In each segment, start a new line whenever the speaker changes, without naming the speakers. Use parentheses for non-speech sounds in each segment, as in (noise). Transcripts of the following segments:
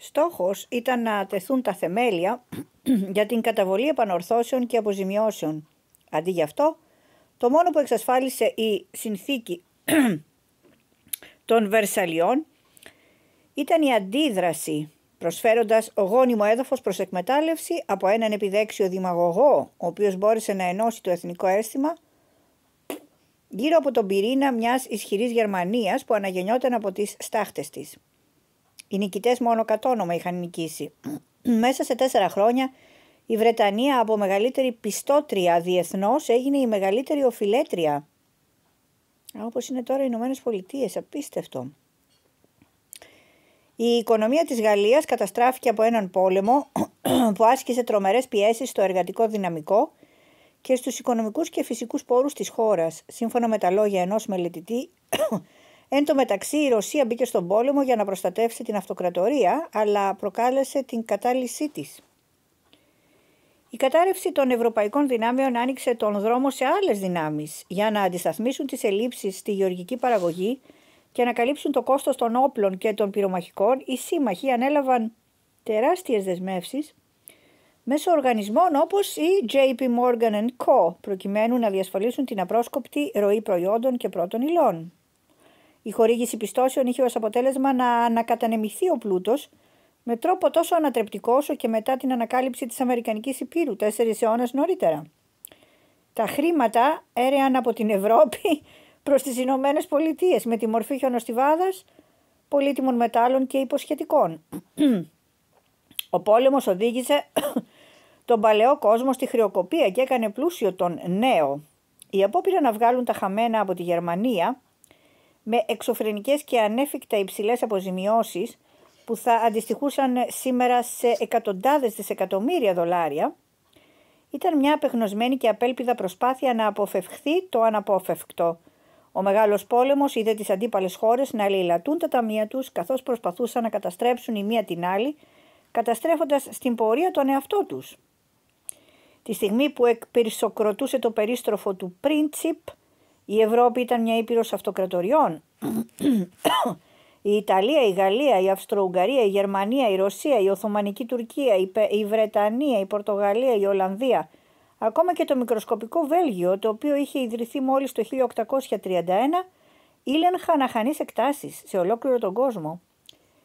Στόχος ήταν να τεθούν τα θεμέλια (clears throat) για την καταβολή επανορθώσεων και αποζημιώσεων. Αντί γι' αυτό, το μόνο που εξασφάλισε η συνθήκη (clears throat) των Βερσαλιών ήταν η αντίδραση προσφέροντας γόνιμο έδαφος προς εκμετάλλευση από έναν επιδέξιο δημαγωγό, ο οποίος μπόρεσε να ενώσει το εθνικό αίσθημα γύρω από τον πυρήνα μιας ισχυρής Γερμανίας που αναγεννιόταν από τις στάχτες της. Οι νικητές μόνο όνομα είχαν νικήσει. Μέσα σε τέσσερα χρόνια η Βρετανία από μεγαλύτερη πιστότρια διεθνώς έγινε η μεγαλύτερη οφηλέτρια. Όπως είναι τώρα οι Ηνωμένες Πολιτείες, απίστευτο. Η οικονομία της Γαλλίας καταστράφηκε από έναν πόλεμο που άσκησε τρομερές πιέσεις στο εργατικό δυναμικό και στους οικονομικούς και φυσικούς πόρους της χώρας, σύμφωνα με τα λόγια ενός μελετητή Εν τω μεταξύ, η Ρωσία μπήκε στον πόλεμο για να προστατεύσει την αυτοκρατορία, αλλά προκάλεσε την κατάλυσή της. Η κατάρρευση των ευρωπαϊκών δυνάμεων άνοιξε τον δρόμο σε άλλες δυνάμεις για να αντισταθμίσουν τις ελλείψεις στη γεωργική παραγωγή και να καλύψουν το κόστος των όπλων και των πυρομαχικών. Οι σύμμαχοι ανέλαβαν τεράστιες δεσμεύσεις μέσω οργανισμών όπως η JP Morgan Co. προκειμένου να διασφαλίσουν την απρόσκοπτη ροή προϊόντων και πρώτων υλών. Η χορήγηση πιστώσεων είχε ως αποτέλεσμα να ανακατανεμηθεί ο πλούτος με τρόπο τόσο ανατρεπτικό όσο και μετά την ανακάλυψη της Αμερικανικής Υπήρου τέσσερις αιώνες νωρίτερα. Τα χρήματα έρεαν από την Ευρώπη (laughs) προς τις Ηνωμένες Πολιτείες με τη μορφή χιονοστιβάδας, πολύτιμων μετάλλων και υποσχετικών. (clears throat) Ο πόλεμος οδήγησε (clears throat) τον παλαιό κόσμο στη χρεοκοπία και έκανε πλούσιο τον νέο. Η απόπειρα να βγάλουν τα χαμένα από τη Γερμανία με εξωφρενικές και ανέφικτα υψηλές αποζημιώσεις που θα αντιστοιχούσαν σήμερα σε εκατοντάδες δισεκατομμύρια δολάρια, ήταν μια απεγνωσμένη και απέλπιδα προσπάθεια να αποφευχθεί το αναπόφευκτο. Ο μεγάλος πόλεμος είδε τις αντίπαλες χώρες να αλληλατούν τα ταμεία τους καθώς προσπαθούσαν να καταστρέψουν η μία την άλλη, καταστρέφοντας στην πορεία τον εαυτό τους. Τη στιγμή που εκπυρσοκροτούσε το περίστροφο του Πρίντσιπ, η Ευρώπη ήταν μια ήπειρος αυτοκρατοριών. η Ιταλία, η Γαλλία, η Αυστροουγγαρία, η Γερμανία, η Ρωσία, η Οθωμανική Τουρκία, η Βρετανία, η Πορτογαλία, η Ολλανδία. Ακόμα και το μικροσκοπικό Βέλγιο, το οποίο είχε ιδρυθεί μόλις το 1831, ήλεν χαναχανείς εκτάσεις σε ολόκληρο τον κόσμο.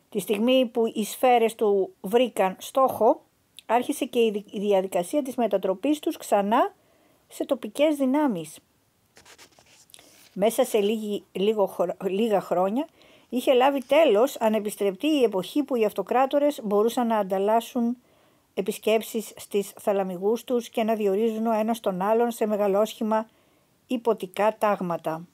Τη στιγμή που οι σφαίρες του βρήκαν στόχο, άρχισε και η διαδικασία της μετατροπής τους ξανά σε τοπικές δυνάμεις. Μέσα σε λίγα χρόνια είχε λάβει τέλος ανεπιστρεπτή η εποχή που οι αυτοκράτορες μπορούσαν να ανταλλάσσουν επισκέψεις στις θαλαμιγούς τους και να διορίζουν ο ένας τον άλλον σε μεγαλόσχημα υποτικά τάγματα.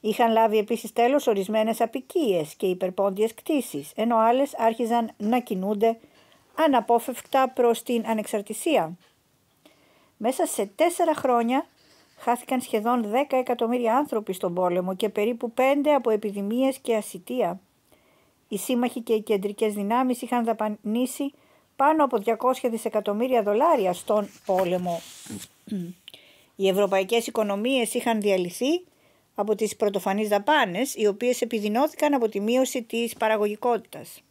Είχαν λάβει επίσης τέλος ορισμένες απικίες και υπερπόντιες κτήσεις, ενώ άλλες άρχιζαν να κινούνται αναπόφευκτα προς την ανεξαρτησία. Μέσα σε τέσσερα χρόνια χάθηκαν σχεδόν 10 εκατομμύρια άνθρωποι στον πόλεμο και περίπου 5 από επιδημίες και ασυτεία. Οι σύμμαχοι και οι κεντρικές δυνάμεις είχαν δαπανίσει πάνω από 200 δισεκατομμύρια δολάρια στον πόλεμο. Οι ευρωπαϊκές οικονομίες είχαν διαλυθεί από τις πρωτοφανείς δαπάνες, οι οποίες επιδεινώθηκαν από τη μείωση της παραγωγικότητας.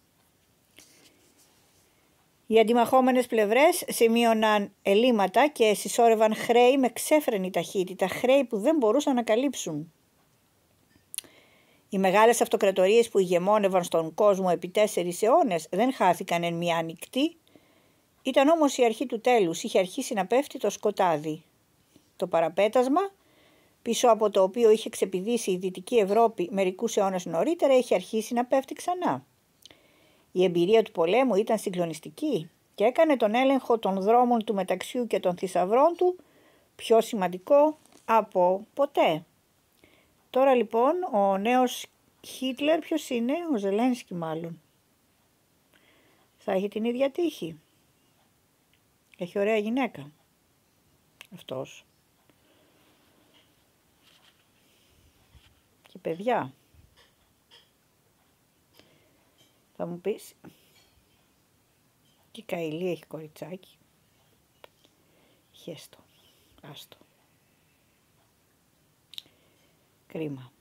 Οι αντιμαχόμενες πλευρές σημείωναν ελλείμματα και συσσόρευαν χρέη με ξέφρενη ταχύτητα, χρέη που δεν μπορούσαν να καλύψουν. Οι μεγάλες αυτοκρατορίες που ηγεμόνευαν στον κόσμο επί τέσσερις αιώνες δεν χάθηκαν εν μία ανοιχτή, Ήταν όμως η αρχή του τέλους, είχε αρχίσει να πέφτει το σκοτάδι. Το παραπέτασμα, πίσω από το οποίο είχε ξεπηδήσει η Δυτική Ευρώπη μερικούς αιώνες νωρίτερα, είχε αρχίσει να πέφτει ξανά. Η εμπειρία του πολέμου ήταν συγκλονιστική και έκανε τον έλεγχο των δρόμων του μεταξιού και των θησαυρών του πιο σημαντικό από ποτέ. Τώρα λοιπόν ο νέος Χίτλερ ποιος είναι, ο Ζελένσκι μάλλον. Θα έχει την ίδια τύχη. Έχει ωραία γυναίκα. Αυτός. Και παιδιά. Θα μου πεις και η Καηλή έχει κοριτσάκι. Χέστο. Άστο. Κρίμα.